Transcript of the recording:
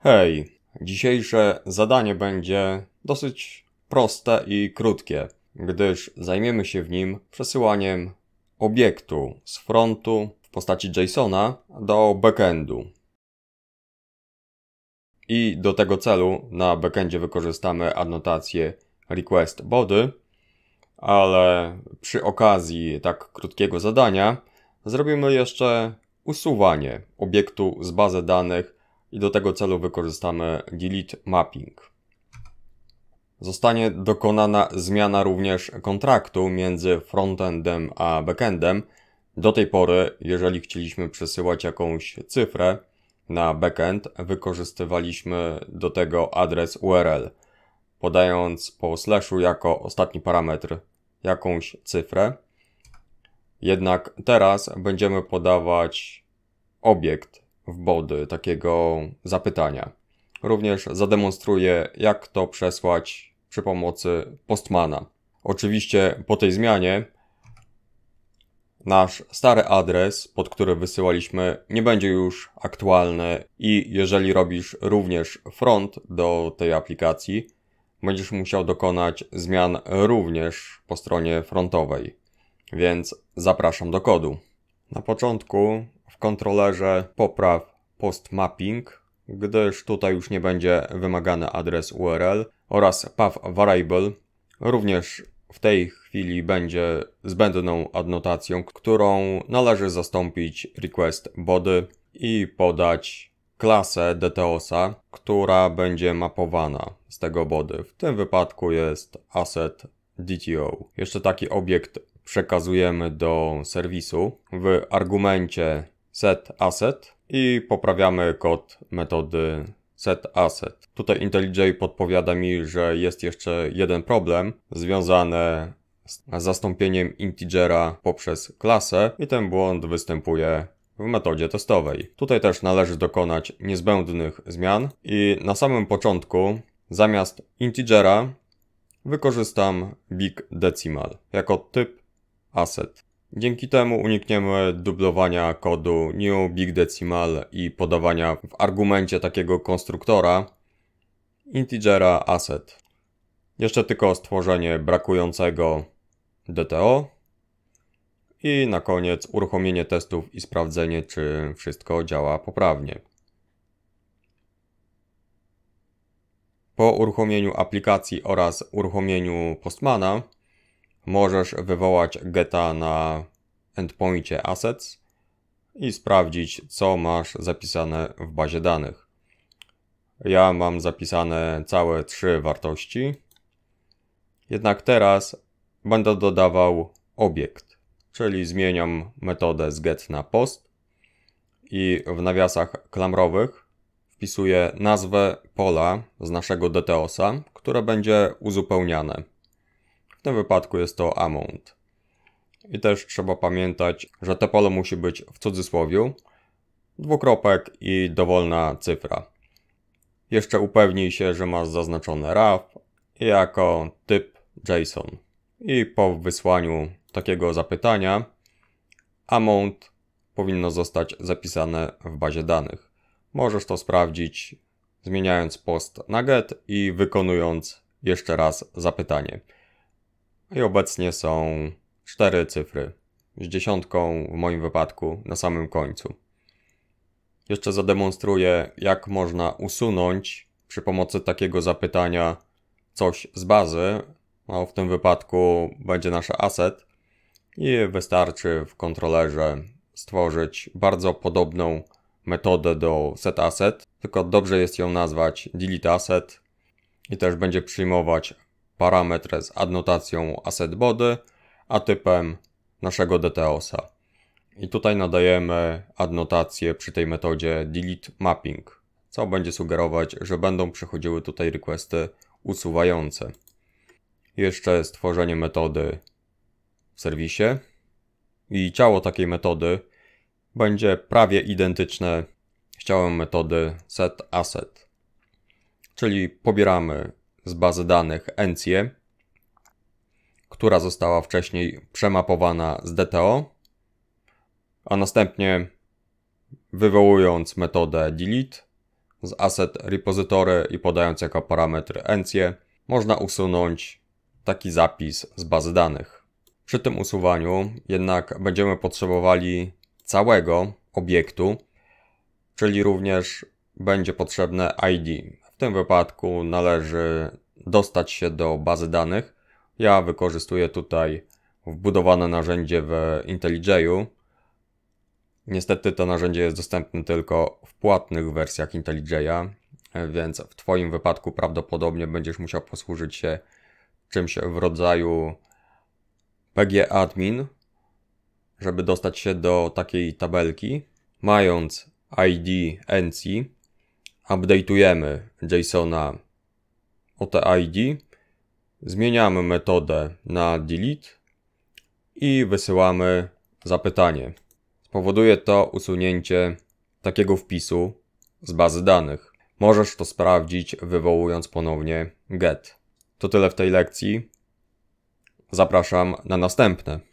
Hej, dzisiejsze zadanie będzie dosyć proste i krótkie, gdyż zajmiemy się w nim przesyłaniem obiektu z frontu w postaci JSONa do backendu. I do tego celu na backendzie wykorzystamy adnotację request body, ale przy okazji tak krótkiego zadania zrobimy jeszcze usuwanie obiektu z bazy danych i do tego celu wykorzystamy delete mapping. Zostanie dokonana zmiana również kontraktu między frontendem a backendem. Do tej pory, jeżeli chcieliśmy przesyłać jakąś cyfrę na backend, wykorzystywaliśmy do tego adres URL, podając po slashu jako ostatni parametr jakąś cyfrę. Jednak teraz będziemy podawać obiekt w body takiego zapytania. Również zademonstruję, jak to przesłać przy pomocy Postmana. Oczywiście po tej zmianie nasz stary adres, pod który wysyłaliśmy, nie będzie już aktualny i jeżeli robisz również front do tej aplikacji, będziesz musiał dokonać zmian również po stronie frontowej. Więc zapraszam do kodu. Na początku w kontrolerze popraw post mapping, gdyż tutaj już nie będzie wymagany adres URL oraz path variable, również w tej chwili będzie zbędną adnotacją, którą należy zastąpić request body i podać klasę DTOSa, która będzie mapowana z tego body. W tym wypadku jest asset DTO. Jeszcze taki obiekt przekazujemy do serwisu. W argumencie setAsset i poprawiamy kod metody setAsset. Tutaj IntelliJ podpowiada mi, że jest jeszcze jeden problem związany z zastąpieniem integera poprzez klasę i ten błąd występuje w metodzie testowej. Tutaj też należy dokonać niezbędnych zmian i na samym początku zamiast integera wykorzystam big decimal jako typ asset. Dzięki temu unikniemy dublowania kodu new big decimal i podawania w argumencie takiego konstruktora integera asset. Jeszcze tylko stworzenie brakującego DTO i na koniec uruchomienie testów i sprawdzenie, czy wszystko działa poprawnie. Po uruchomieniu aplikacji oraz uruchomieniu Postmana możesz wywołać geta na endpointie assets i sprawdzić, co masz zapisane w bazie danych. Ja mam zapisane całe trzy wartości, jednak teraz będę dodawał obiekt, czyli zmieniam metodę z get na post i w nawiasach klamrowych wpisuję nazwę pola z naszego DTOSa, które będzie uzupełniane. W tym wypadku jest to amount. I też trzeba pamiętać, że to pole musi być w cudzysłowiu, dwukropek i dowolna cyfra. Jeszcze upewnij się, że masz zaznaczone RAW jako typ JSON. I po wysłaniu takiego zapytania amount powinno zostać zapisane w bazie danych. Możesz to sprawdzić zmieniając post na get i wykonując jeszcze raz zapytanie i obecnie są cztery cyfry z dziesiątką w moim wypadku na samym końcu. Jeszcze zademonstruję, jak można usunąć przy pomocy takiego zapytania coś z bazy, a w tym wypadku będzie nasz asset i wystarczy w kontrolerze stworzyć bardzo podobną metodę do setAsset, tylko dobrze jest ją nazwać deleteAsset i też będzie przyjmować parametr z adnotacją asset body, a typem naszego DTOSa. I tutaj nadajemy adnotację przy tej metodzie delete mapping, co będzie sugerować, że będą przychodziły tutaj requesty usuwające. Jeszcze stworzenie metody w serwisie i ciało takiej metody będzie prawie identyczne z ciałem metody setAsset. Czyli pobieramy z bazy danych ENCIE, która została wcześniej przemapowana z DTO, a następnie wywołując metodę delete z asset repository i podając jako parametr ENCIE, można usunąć taki zapis z bazy danych. Przy tym usuwaniu jednak będziemy potrzebowali całego obiektu, czyli również będzie potrzebne ID tym wypadku należy dostać się do bazy danych. Ja wykorzystuję tutaj wbudowane narzędzie w IntelliJ'u. Niestety to narzędzie jest dostępne tylko w płatnych wersjach IntelliJ'a, więc w Twoim wypadku prawdopodobnie będziesz musiał posłużyć się czymś w rodzaju pgadmin, żeby dostać się do takiej tabelki, mając ID NC, update'ujemy JSONa ID, zmieniamy metodę na delete i wysyłamy zapytanie. Spowoduje to usunięcie takiego wpisu z bazy danych. Możesz to sprawdzić wywołując ponownie get. To tyle w tej lekcji. Zapraszam na następne.